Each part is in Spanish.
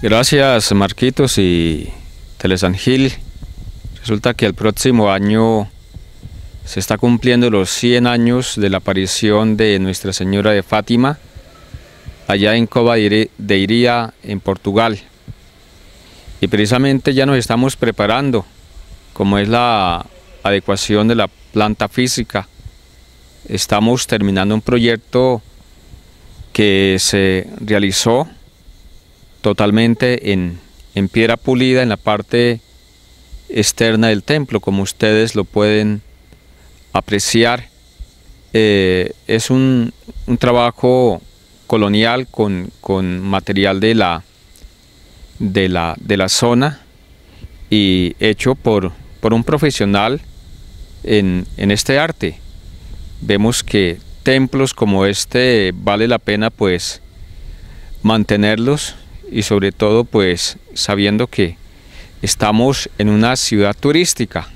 Gracias Marquitos y Telesangil. Resulta que el próximo año se está cumpliendo los 100 años de la aparición de Nuestra Señora de Fátima allá en Cova de Iría, en Portugal. Y precisamente ya nos estamos preparando, como es la adecuación de la planta física. Estamos terminando un proyecto que se realizó totalmente en, piedra pulida en la parte externa del templo, como ustedes lo pueden apreciar. Eh, es un, trabajo colonial con, material de la, de la, de la, zona y hecho por, por un profesional en, en, este arte. Vemos que templos como este vale la pena pues mantenerlos y sobre todo pues sabiendo que estamos en una ciudad turística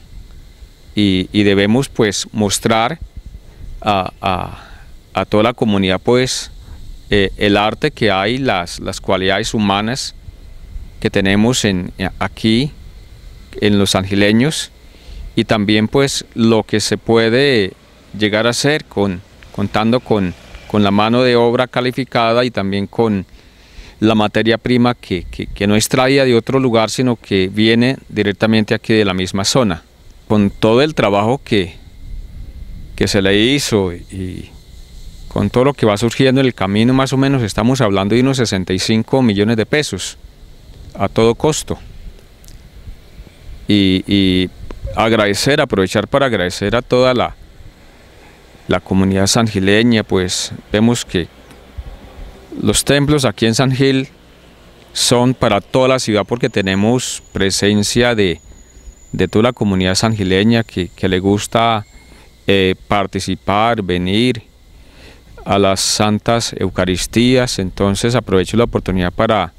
y, debemos pues mostrar a, toda la comunidad pues eh, el arte que hay, las, las cualidades humanas que tenemos en, eh, aquí en los angileños y también pues lo que se puede llegar a hacer con, contando con, con la mano de obra calificada y también con la materia prima que, no extraía de otro lugar, sino que viene directamente aquí de la misma zona. Con todo el trabajo que, que se le hizo y con todo lo que va surgiendo en el camino, más o menos estamos hablando de unos 65 millones de pesos a todo costo. Y, agradecer, aprovechar para agradecer a toda la, la comunidad sangileña, pues vemos que, los templos aquí en San Gil son para toda la ciudad porque tenemos presencia de, toda la comunidad sangileña que, que le gusta eh, participar, venir a las santas eucaristías. Entonces aprovecho la oportunidad para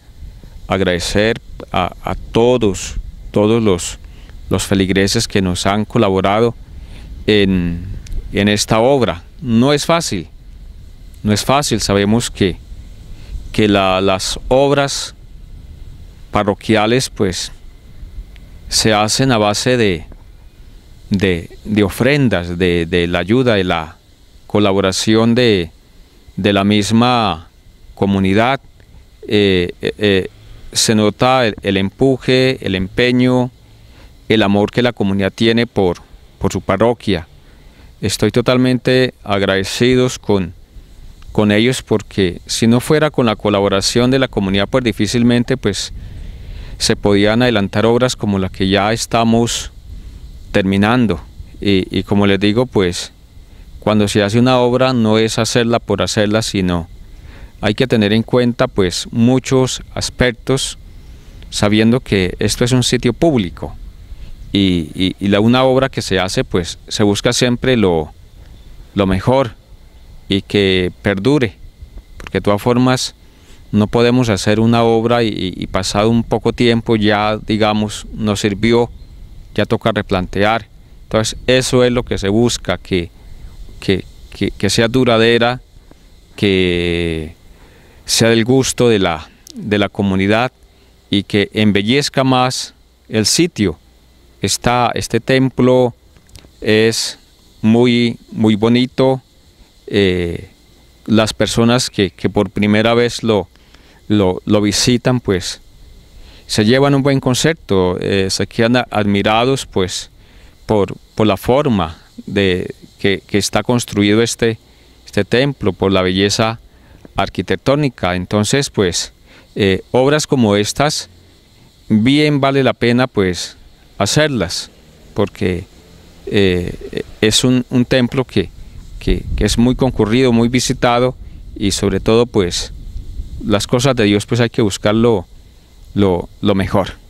agradecer a, todos, todos los, los feligreses que nos han colaborado en, en esta obra. No es fácil, no es fácil, sabemos que que las obras parroquiales pues se hacen a base de, de, ofrendas, de, la ayuda, y la colaboración de, la misma comunidad. Eh, eh, eh, se nota el, el, empuje, el empeño, el amor que la comunidad tiene por, por su parroquia. Estoy totalmente agradecidos con, con ellos porque si no fuera con la colaboración de la comunidad pues difícilmente pues se podían adelantar obras como la que ya estamos terminando y, como les digo pues cuando se hace una obra no es hacerla por hacerla sino hay que tener en cuenta pues muchos aspectos sabiendo que esto es un sitio público y, la, una obra que se hace pues se busca siempre lo, lo mejor y que perdure, porque de todas formas no podemos hacer una obra y, pasado un poco tiempo ya, digamos, no sirvió, ya toca replantear. Entonces eso es lo que se busca, que, sea duradera, que sea del gusto de la, de la comunidad y que embellezca más el sitio. este templo es muy, muy bonito, eh, las personas que, por primera vez lo, lo, visitan, pues se llevan un buen concepto, eh, se quedan admirados pues por, la forma de, que, está construido este, este templo, por la belleza arquitectónica. Entonces, pues, eh, obras como estas, bien vale la pena pues hacerlas, porque es un templo que, que, es muy concurrido, muy visitado y sobre todo pues las cosas de Dios pues hay que buscar lo mejor.